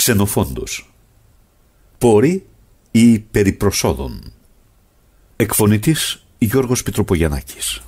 Ξενοφόντος Πόρη ή περιπροσόδων Εκφωνητής Γιώργος Πιτροπογιαννάκης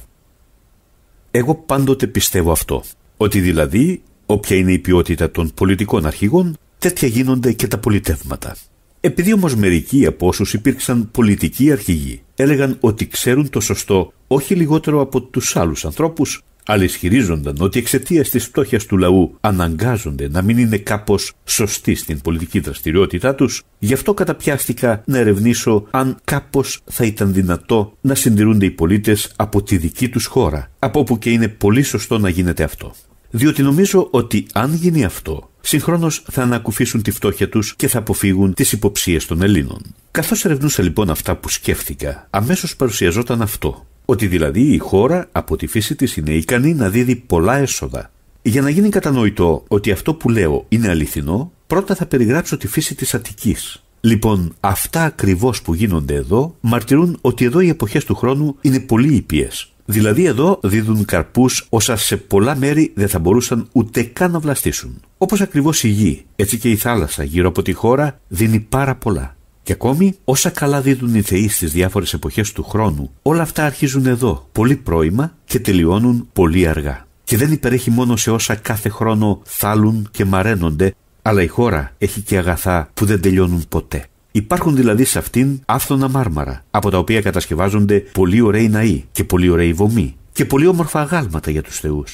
Εγώ πάντοτε πιστεύω αυτό, ότι δηλαδή όποια είναι η ποιότητα των πολιτικών αρχηγών, τέτοια γίνονται και τα πολιτεύματα. Επειδή όμως μερικοί από όσους υπήρξαν πολιτικοί αρχηγοί έλεγαν ότι ξέρουν το σωστό όχι λιγότερο από τους άλλους ανθρώπους, αλλά ισχυρίζονταν ότι εξαιτίας της φτώχειας του λαού αναγκάζονται να μην είναι κάπως σωστοί στην πολιτική δραστηριότητά τους, γι' αυτό καταπιάστηκα να ερευνήσω αν κάπως θα ήταν δυνατό να συντηρούνται οι πολίτες από τη δική τους χώρα, από όπου και είναι πολύ σωστό να γίνεται αυτό. Διότι νομίζω ότι αν γίνει αυτό, Συγχρόνως θα ανακουφίσουν τη φτώχεια τους και θα αποφύγουν τις υποψίες των Ελλήνων. Καθώς ερευνούσα λοιπόν αυτά που σκέφτηκα, αμέσως παρουσιαζόταν αυτό. Ότι δηλαδή η χώρα από τη φύση της είναι ικανή να δίδει πολλά έσοδα. Για να γίνει κατανοητό ότι αυτό που λέω είναι αληθινό, πρώτα θα περιγράψω τη φύση της Αττικής. Λοιπόν, αυτά ακριβώς που γίνονται εδώ μαρτυρούν ότι εδώ οι εποχές του χρόνου είναι πολύ ήπιες. Δηλαδή εδώ δίδουν καρπούς όσα σε πολλά μέρη δεν θα μπορούσαν ούτε καν να βλαστήσουν. Όπως ακριβώς η γη, έτσι και η θάλασσα γύρω από τη χώρα δίνει πάρα πολλά. Και ακόμη, όσα καλά δίδουν οι θεοί στις διάφορες εποχές του χρόνου, όλα αυτά αρχίζουν εδώ, πολύ πρώιμα και τελειώνουν πολύ αργά. Και δεν υπερέχει μόνο σε όσα κάθε χρόνο θάλουν και μαραίνονται, αλλά η χώρα έχει και αγαθά που δεν τελειώνουν ποτέ. Υπάρχουν δηλαδή σε αυτήν άφθονα μάρμαρα, από τα οποία κατασκευάζονται πολύ ωραίοι ναοί και πολύ ωραίοι βωμοί και πολύ όμορφα αγάλματα για τους θεούς.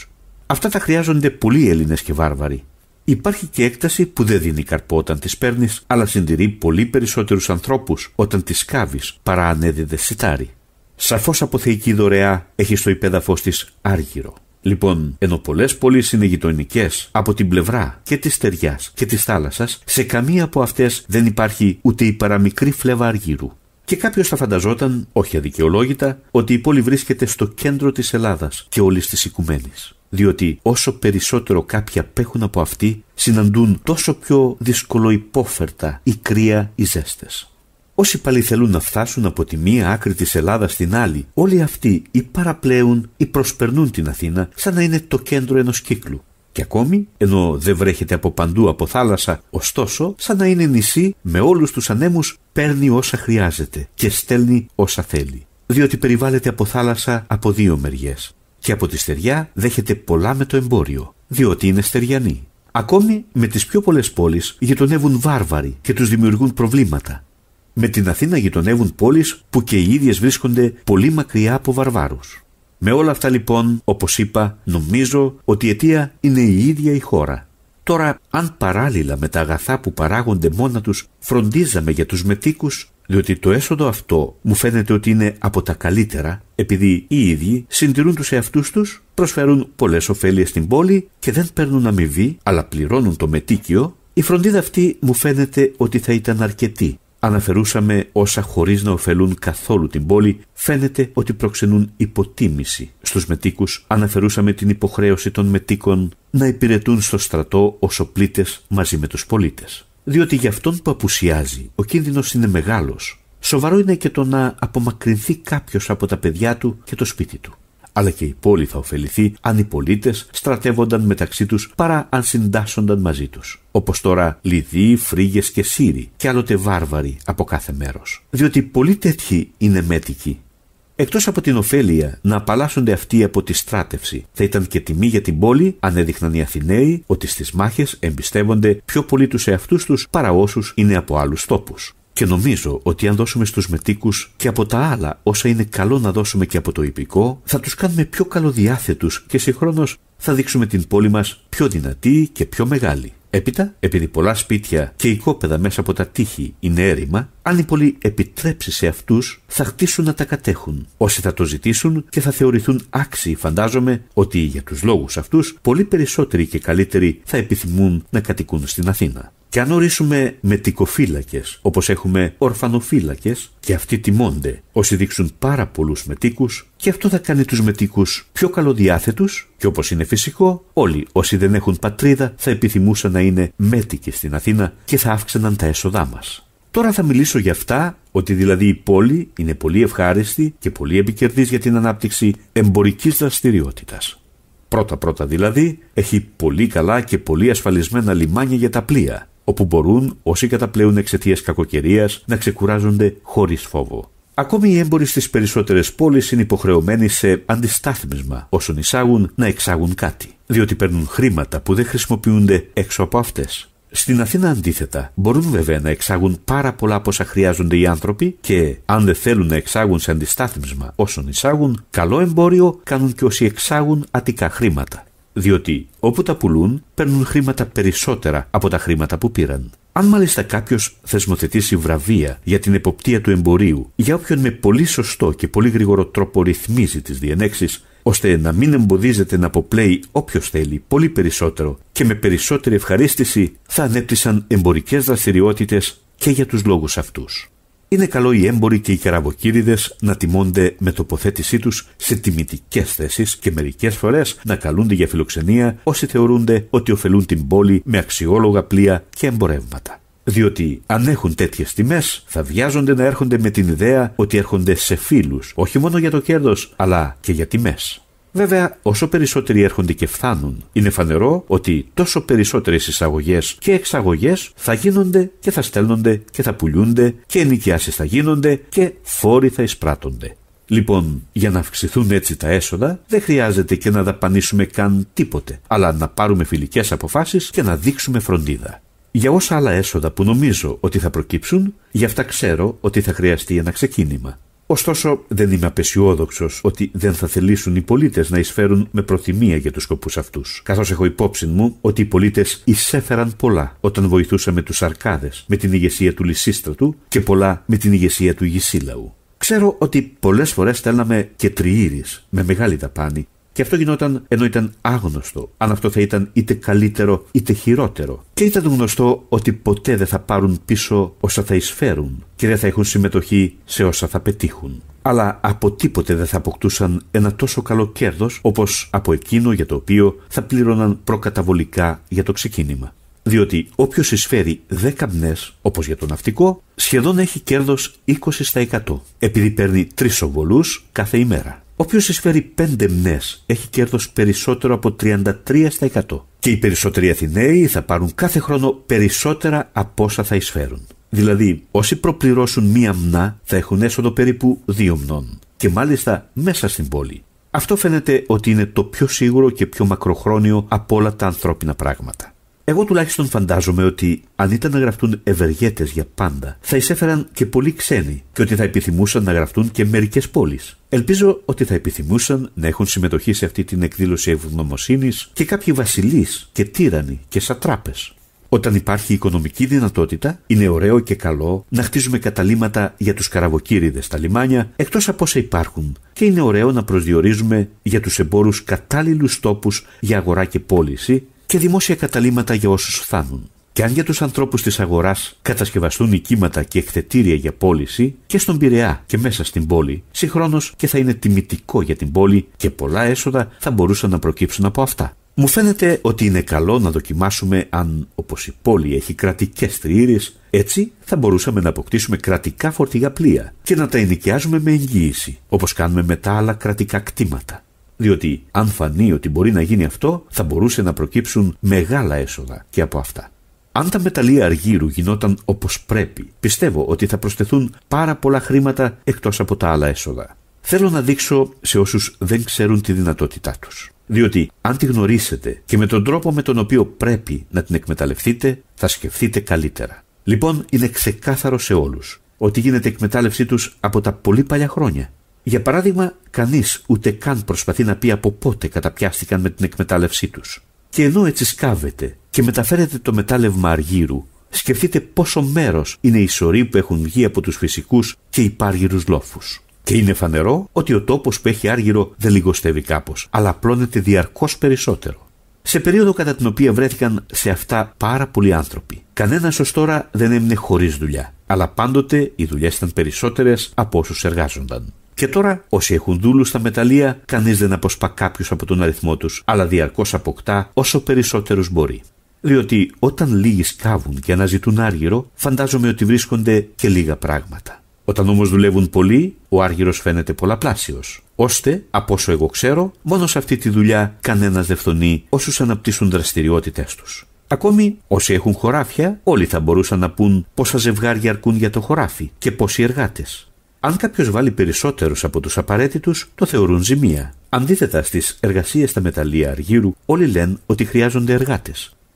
Αυτά τα χρειάζονται πολλοί Έλληνες και βάρβαροι, Υπάρχει και έκταση που δεν δίνει καρπό όταν τη παίρνεις, αλλά συντηρεί πολύ περισσότερους ανθρώπους, όταν τίς σκάβεις, παρά αν σιτάρι. Σαφώς από θεϊκή δωρεά έχει στο υπέδαφος της άργυρο. Λοιπόν, ενώ πολλές πόλεις είναι γειτονικές από την πλευρά και της στεριάς και της θάλασσας, σε καμία από αυτές δεν υπάρχει ούτε η παραμικρή φλέβα αργύρου. Και κάποιος θα φανταζόταν, όχι αδικαιολόγητα, ότι η πόλη βρίσκεται στο κέντρο της Ελλάδας και όλης της οικουμένης. Διότι όσο περισσότερο κάποιοι απέχουν από αυτή, συναντούν τόσο πιο υπόφερτα η κρύα οι ζέστες. Όσοι πάλι θέλουν να φτάσουν από τη μία άκρη της Ελλάδας στην άλλη, όλοι αυτοί ή παραπλέουν ή προσπερνούν την Αθήνα σαν να είναι το κέντρο ενός κύκλου και ακόμη, ενώ δεν βρέχεται από παντού από θάλασσα, ωστόσο, σαν να είναι νησί, με όλους τους ανέμους παίρνει όσα χρειάζεται και στέλνει όσα θέλει. Διότι περιβάλλεται από θάλασσα από δύο μεριές. Και από τη στεριά δέχεται πολλά με το εμπόριο, διότι είναι στεριανή. Ακόμη με τις πιο πολλές πόλεις γειτονεύουν βάρβαροι και τους δημιουργούν προβλήματα. Με την Αθήνα γειτονεύουν πόλεις που και οι ίδιες βρίσκονται πολύ μακριά από βαρβάρους. Με όλα αυτά λοιπόν, όπως είπα, νομίζω ότι η αιτία είναι η ίδια η χώρα. Τώρα, αν παράλληλα με τα αγαθά που παράγονται μόνα τους φροντίζαμε για τους μετήκους, διότι το έσοδο αυτό μου φαίνεται ότι είναι από τα καλύτερα, επειδή οι ίδιοι συντηρούν τους εαυτούς τους, προσφέρουν πολλές ωφέλειες στην πόλη και δεν παίρνουν αμοιβή, αλλά πληρώνουν το μετίκιο, η φροντίδα αυτή μου φαίνεται ότι θα ήταν αρκετή αναφερούσαμε όσα χωρίς να ωφελούν καθόλου την πόλη φαίνεται ότι προξενούν υποτίμηση στους μετίκους αναφερούσαμε την υποχρέωση των μετίκων να υπηρετούν στο στρατό ὅσο οπλίτες μαζί με τους πολίτες διότι για αυτόν που απουσιάζει ο κίνδυνος είναι μεγάλος Σοβαρό είναι και το να απομακρυνθεί κάποιος από τα παιδιά του και το σπίτι του αλλά και η πόλη θα ωφεληθεί αν οι πολίτες στρατεύονταν μεταξύ τους παρά αν συντάσσονταν μαζί τους. Όπως τώρα Λιδοί, Φρίγε και Σύριοι και άλλοτε βάρβαροι από κάθε μέρος. Διότι πολλοί τέτοιοι είναι μέτικοι. Εκτός από την ωφέλεια να απαλλάσσονται αυτοί από τη στράτευση, θα ήταν και τιμή για την πόλη αν έδειχναν οι Αθηναίοι ότι στις μάχες εμπιστεύονται πιο πολύ τους εαυτούς τους παρά όσους είναι από άλλους τόπους. Και νομίζω ότι αν δώσουμε στους μετίκους και από τα άλλα όσα είναι καλό να δώσουμε και από το υπηκό, θα τους κάνουμε πιο καλοδιάθετους και συγχρόνως θα δείξουμε την πόλη μας πιο δυνατή και πιο μεγάλη. Έπειτα, επειδή πολλά σπίτια και οικόπεδα μέσα από τα τείχη είναι έρημα, αν οι πόλη επιτρέψει σε αυτούς, θα χτίσουν να τα κατέχουν. Όσοι θα το ζητήσουν και θα θεωρηθούν άξιοι, φαντάζομαι ότι για τους λόγους αυτούς, πολύ περισσότεροι και καλύτεροι θα επιθυμούν να κατοικούν στην Αθήνα. Και αν ορίσουμε μετικοφύλακες, όπως έχουμε ορφανοφύλακες, και αυτοί τιμώνται. Όσοι δείξουν πάρα πολλούς μετίκου, και αυτό θα κάνει τους μετίκου πιο καλοδιάθετους, και όπως είναι φυσικό, όλοι όσοι δεν έχουν πατρίδα θα επιθυμούσαν να είναι μέτικοι στην Αθήνα και θα αύξαναν τα έσοδά μας. Τώρα θα μιλήσω για αυτά, ότι δηλαδή η πόλη είναι πολύ ευχάριστη και πολύ επικερδής για την ανάπτυξη εμπορικής δραστηριότητας. Πρώτα-πρώτα δηλαδή, έχει πολύ καλά και πολύ ασφαλισμένα λιμάνια για τα πλοία όπου μπορούν όσοι καταπλέουν εξαιτίας κακοκαιρίας να ξεκουράζονται χωρίς φόβο. Ακόμη οι έμποροι στις περισσότερες πόλεις είναι υποχρεωμένοι σε αντιστάθμισμα όσων εισάγουν να εξάγουν κάτι, διότι παίρνουν χρήματα που δεν χρησιμοποιούνται έξω από αυτές. Στην Αθήνα αντίθετα μπορούν βέβαια να εξάγουν πάρα πολλά από όσα χρειάζονται οι άνθρωποι και αν δεν θέλουν να εξάγουν σε αντιστάθμισμα όσων εισάγουν, καλό εμπόριο κάνουν και όσοι εξάγουν ατικά χρήματα διότι όπου τα πουλούν παίρνουν χρήματα περισσότερα από τα χρήματα που πήραν. Αν μάλιστα κάποιος θεσμοθετήσει βραβεία για την εποπτεία του εμπορίου, για όποιον με πολύ σωστό και πολύ γρήγορο τρόπο ρυθμίζει τις διενέξεις, ώστε να μην εμποδίζεται να αποπλέει όποιος θέλει πολύ περισσότερο και με περισσότερη ευχαρίστηση, θα ανέπτυσαν εμπορικές δραστηριότητες και για τους λόγους αυτούς. Είναι καλό οι έμποροι και οι καραβοκύριδε να τιμώνται με τοποθέτησή τους σε τιμητικές θέσεις και μερικές φορές να καλούνται για φιλοξενία όσοι θεωρούνται ότι ωφελούν την πόλη με αξιόλογα πλοία και εμπορεύματα. Διότι αν έχουν τέτοιες τιμές, θα βιάζονται να έρχονται με την ιδέα ότι έρχονται σε φίλους, όχι μόνο για το κέρδος, αλλά και για τιμές. Βέβαια, όσο περισσότεροι έρχονται και φτάνουν, είναι φανερό ότι τόσο περισσότερες εισαγωγές και εξαγωγές θα γίνονται και θα στέλνονται και θα πουλούνται και ενοικιάσεις θα γίνονται και φόροι θα εισπράττονται. Λοιπόν, για να αυξηθούν έτσι τα έσοδα, δεν χρειάζεται και να δαπανίσουμε καν τίποτε, αλλά να πάρουμε φιλικές αποφάσεις και να δείξουμε φροντίδα. Για όσα άλλα έσοδα που νομίζω ότι θα προκύψουν, γι' αυτά ξέρω ότι θα χρειαστεί ένα ξεκίνημα. Ωστόσο, δεν είμαι απεσιόδοξος ότι δεν θα θελήσουν οι πολίτες να εισφέρουν με προθυμία για τους σκοπούς αυτούς. Καθώς έχω υπόψη μου ότι οι πολίτες εισέφεραν πολλά όταν βοηθούσαμε τους Αρκάδες με την ηγεσία του Λυσίστρατου και πολλά με την ηγεσία του Γησίλαου. Ξέρω ότι πολλές φορές θέλαμε και τριήρης με μεγάλη ταπάνη και αυτό γινόταν ενώ ήταν άγνωστο, αν αυτό θα ήταν είτε καλύτερο είτε χειρότερο. Και ήταν γνωστό ότι ποτέ δεν θα πάρουν πίσω όσα θα εισφέρουν και δεν θα έχουν συμμετοχή σε όσα θα πετύχουν. Αλλά από τίποτε δεν θα αποκτούσαν ένα τόσο καλό κέρδος όπως από εκείνο για το οποίο θα πλήρωναν προκαταβολικά για το ξεκίνημα. Διότι όποιος εισφέρει 10 μνές, όπως για το ναυτικό, σχεδόν έχει κέρδος 20%, επειδή παίρνει 3 οβολούς κάθε ημέρα. Όποιος εισφέρει πέντε μνές έχει κέρδος περισσότερο από 33% και οι περισσότεροι Αθηναίοι θα πάρουν κάθε χρόνο περισσότερα από όσα θα εισφέρουν. Δηλαδή, όσοι προπληρώσουν μία μνά θα έχουν έσοδο περίπου δύο μνών και μάλιστα μέσα στην πόλη. Αυτό φαίνεται ότι είναι το πιο σίγουρο και πιο μακροχρόνιο από όλα τα ανθρώπινα πράγματα. Εγώ τουλάχιστον φαντάζομαι ότι αν ήταν να γραφτούν ευεργέτες για πάντα, θα εισέφεραν και πολλοί ξένοι και ότι θα επιθυμούσαν να γραφτούν και μερικές πόλεις. Ελπίζω ότι θα επιθυμούσαν να έχουν συμμετοχή σε αυτή την εκδήλωση ευγνωμοσύνης και κάποιοι βασιλείς και τύρανοι και σατράπε. Όταν υπάρχει οικονομική δυνατότητα, είναι ωραίο και καλό να χτίζουμε καταλήματα για τους καραβοκύριδες στα λιμάνια, εκτός από όσα υπάρχουν, και είναι ωραίο να προσδιορίζουμε για τους εμπόρους κατάλληλους τόπους για αγορά και πώληση και δημόσια καταλήματα για όσους φθάνουν. Και αν για τους ανθρώπους της αγοράς κατασκευαστούν οικήματα και εκθετήρια για πώληση και στον Πειραιά και μέσα στην πόλη, συγχρόνως και θα είναι τιμητικό για την πόλη και πολλά έσοδα θα μπορούσαν να προκύψουν από αυτά. Μου φαίνεται ότι είναι καλό να δοκιμάσουμε αν, όπως η πόλη έχει κρατικές τριήρες, έτσι θα μπορούσαμε να αποκτήσουμε κρατικά φορτηγά πλοία και να τα ενοικιάζουμε με εγγύηση, όπως κάνουμε με τα άλλα κρατικά κτήματα διότι αν φανεί ότι μπορεί να γίνει αυτό, θα μπορούσε να προκύψουν μεγάλα έσοδα και από αυτά. Αν τα μεταλλεία αργύρου γινόταν όπως πρέπει, πιστεύω ότι θα προσθεθούν πάρα πολλά χρήματα εκτός από τα άλλα έσοδα. Θέλω να δείξω σε όσους δεν ξέρουν τη δυνατότητά τους. Διότι αν τη γνωρίσετε και με τον τρόπο με τον οποίο πρέπει να την εκμεταλλευτείτε, θα σκεφτείτε καλύτερα. Λοιπόν, είναι ξεκάθαρο σε όλους ότι γίνεται εκμετάλλευσή τους από τα πολύ παλιά χρόνια. Για παράδειγμα, κανείς ούτε καν προσπαθεί να πει από πότε καταπιάστηκαν με την εκμετάλλευσή τους. Και ενώ έτσι σκάβεται και μεταφέρεται το μετάλλευμα αργύρου, σκεφτείτε πόσο μέρος είναι οι σωροί που έχουν βγει από τους φυσικούς και υπάργυρου λόφους. Και είναι φανερό ότι ο τόπος που έχει άργυρο δεν λιγοστεύει κάπως, αλλά απλώνεται διαρκώς περισσότερο. Σε περίοδο κατά την οποία βρέθηκαν σε αυτά πάρα πολλοί άνθρωποι. Κανένας ως τώρα δεν έμεινε χωρίς δουλειά, αλλά πάντοτε οι δουλειές ήταν περισσότερες από όσους εργάζονταν. Και τώρα, όσοι έχουν δούλους στα μεταλλεία, κανείς δεν αποσπά κάποιου από τον αριθμό τους, αλλά διαρκώς αποκτά όσο περισσότερους μπορεί. Διότι όταν λίγοι σκάβουν και αναζητούν άργυρο, φαντάζομαι ότι βρίσκονται και λίγα πράγματα. Όταν όμως δουλεύουν πολλοί, ο άργυρος φαίνεται πολλαπλάσιος. Ώστε, από όσο εγώ ξέρω, μόνο σε αυτή τη δουλειά κανένας δεν φθονεί όσους αναπτύσσουν δραστηριότητές τους. Ακόμη, όσοι έχουν χωράφια, όλοι θα μπορούσαν να πούν πόσα ζευγάρια αρκούν για το χωράφι και πόσοι εργάτες. Αν κάποιος βάλει περισσότερους από τους απαραίτητους, το θεωρούν ζημία. Αντίθετα, στις εργασίες στα μεταλλεία αργύρου, όλοι λένε ότι χρειάζονται εργάτες.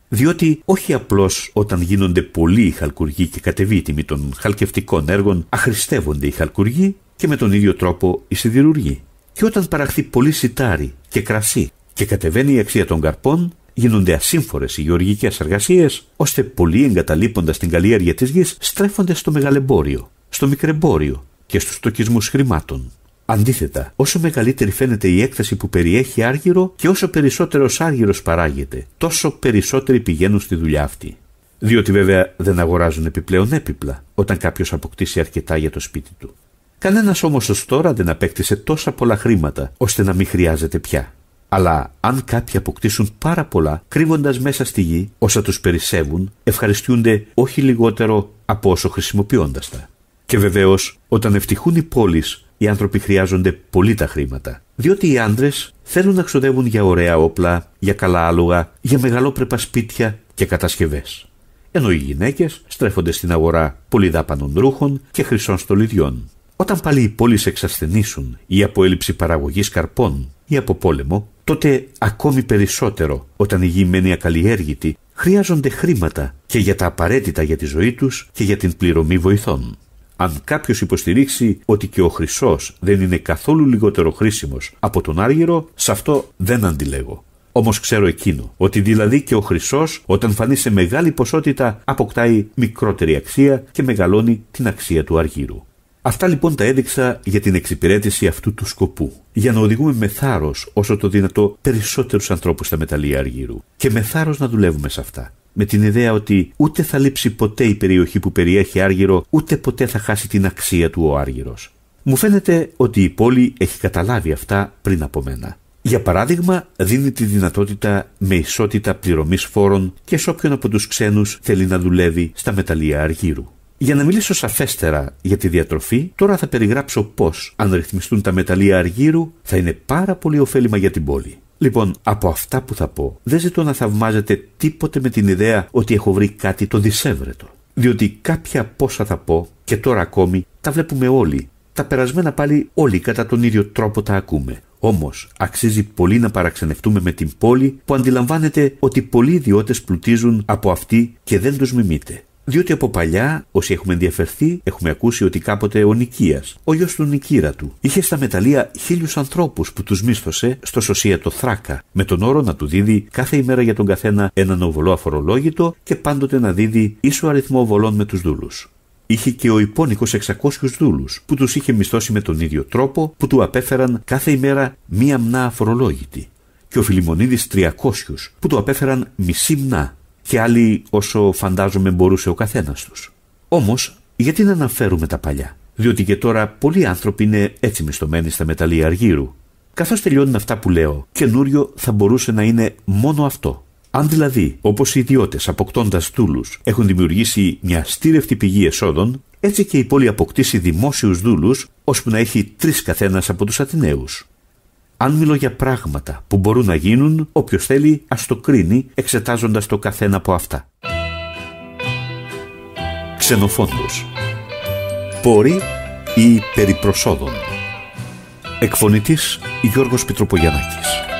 Διότι όχι απλώς όταν γίνονται πολλοί οι χαλκουργοί και κατεβεί η τιμή των χαλκευτικών έργων, αχρηστεύονται οι χαλκουργοί και με τον ίδιο τρόπο οι σιδηρουργοί. Και όταν παραχθεί πολύ σιτάρι και κρασί και κατεβαίνει η αξία των καρπών, γίνονται ασύμφορες οι γεωργικές εργασίες, ώστε πολλοί εγκαταλείποντας την καλλιέργεια της γης στρέφονται στο μεγαλεμπόριο, στο μικρεμπόριο, και στους τοκισμούς χρημάτων. Αντίθετα, όσο μεγαλύτερη φαίνεται η έκταση που περιέχει άργυρο και όσο περισσότερος άργυρος παράγεται, τόσο περισσότεροι πηγαίνουν στη δουλειά αυτή. Διότι βέβαια δεν αγοράζουν επιπλέον έπιπλα όταν κάποιος αποκτήσει αρκετά για το σπίτι του. Κανένας όμως ως τώρα δεν απέκτησε τόσα πολλά χρήματα ώστε να μην χρειάζεται πια. Αλλά αν κάποιοι αποκτήσουν πάρα πολλά κρύβοντας μέσα στη γη όσα τους περισσεύουν, ευχαριστούνται όχι λιγότερο από όσο χρησιμοποιώντας τα. Και βεβαίως, όταν ευτυχούν οι πόλεις, οι άνθρωποι χρειάζονται πολύ τα χρήματα. Διότι οι άντρες θέλουν να ξοδεύουν για ωραία όπλα, για καλά άλογα, για μεγαλόπρεπα σπίτια και κατασκευές. Ενώ οι γυναίκες στρέφονται στην αγορά πολυδάπανων ρούχων και χρυσών στολιδιών. Όταν πάλι οι πόλεις εξασθενήσουν ή από έλλειψη παραγωγής καρπών ή από πόλεμο, τότε ακόμη περισσότερο όταν η γη μένει ακαλλιέργητη, χρειάζονται χρήματα και για τα απαραίτητα για τη ζωή τους και για την πληρωμή βοηθών. Αν κάποιος υποστηρίξει ότι και ο χρυσός δεν είναι καθόλου λιγότερο χρήσιμος από τον άργυρο, σε αυτό δεν αντιλέγω. Όμως ξέρω εκείνο, ότι δηλαδή και ο χρυσός, όταν φανεί σε μεγάλη ποσότητα, αποκτάει μικρότερη αξία και μεγαλώνει την αξία του αργύρου. Αυτά λοιπόν τα έδειξα για την εξυπηρέτηση αυτού του σκοπού, για να οδηγούμε με θάρρος όσο το δυνατό περισσότερους ανθρώπους στα μεταλλεία αργύρου και με θάρρος να δουλεύουμε σε αυτά με την ιδέα ότι ούτε θα λείψει ποτέ η περιοχή που περιέχει Άργυρο, ούτε ποτέ θα χάσει την αξία του ο Άργυρος. Μου φαίνεται ότι η πόλη έχει καταλάβει αυτά πριν από μένα. Για παράδειγμα, δίνει τη δυνατότητα με ισότητα πληρωμής φόρων και σε όποιον από τους ξένους θέλει να δουλεύει στα μεταλλεία Αργύρου. Για να μιλήσω σαφέστερα για τη διατροφή, τώρα θα περιγράψω πώς, αν ρυθμιστούν τα μεταλλεία Αργύρου, θα είναι πάρα πολύ ωφέλιμα για την πόλη. Λοιπόν, από αυτά που θα πω, δεν ζητώ να θαυμάζετε τίποτε με την ιδέα ότι έχω βρει κάτι το δισεύρετο. Διότι κάποια πόσα θα πω, και τώρα ακόμη, τα βλέπουμε όλοι. Τα περασμένα πάλι όλοι κατά τον ίδιο τρόπο τα ακούμε. Όμως, αξίζει πολύ να παραξενευτούμε με την πόλη που αντιλαμβάνεται ότι πολλοί ιδιώτες πλουτίζουν από αυτή και δεν τους μιμείται. Διότι από παλιά, όσοι έχουμε ενδιαφερθεί, έχουμε ακούσει ότι κάποτε ο Νικίας, ο γιος του Νικήρα του, είχε στα μεταλλεία χίλιους ανθρώπους που τους μίσθωσε στο το Θράκα, με τον όρο να του δίδει κάθε ημέρα για τον καθένα έναν οβολό αφορολόγητο και πάντοτε να δίδει ίσο αριθμό οβολών με τους δούλους. Είχε και ο υπόνικος 600 δούλους, που τους είχε μισθώσει με τον ίδιο τρόπο, που του απέφεραν κάθε ημέρα μία μνά αφορολόγητη. Και ο Φιλιμονίδης 300, που του απέφεραν μισή μνά και άλλοι όσο φαντάζομαι μπορούσε ο καθένας τους. Όμως, γιατί να αναφέρουμε τα παλιά, διότι και τώρα πολλοί άνθρωποι είναι έτσι μισθωμένοι στα μεταλλεία αργύρου. καθώς τελειώνουν αυτά που λέω, καινούριο θα μπορούσε να είναι μόνο αυτό. Αν δηλαδή, όπως οι ιδιώτες απόκτώντα δούλους, έχουν δημιουργήσει μια στήρευτη πηγή εσόδων, έτσι και η πόλη αποκτήσει δημόσιους δούλους ώσπου να έχει τρεις καθένας από τους Αθηναίους. Αν μιλώ για πράγματα που μπορούν να γίνουν, όποιος θέλει ας το κρίνει εξετάζοντας το καθένα από αυτά. Ξενοφόντος. πορεί ή περιπροσόδων Εκφωνητής Γιώργος Πιτροπογιαννάκης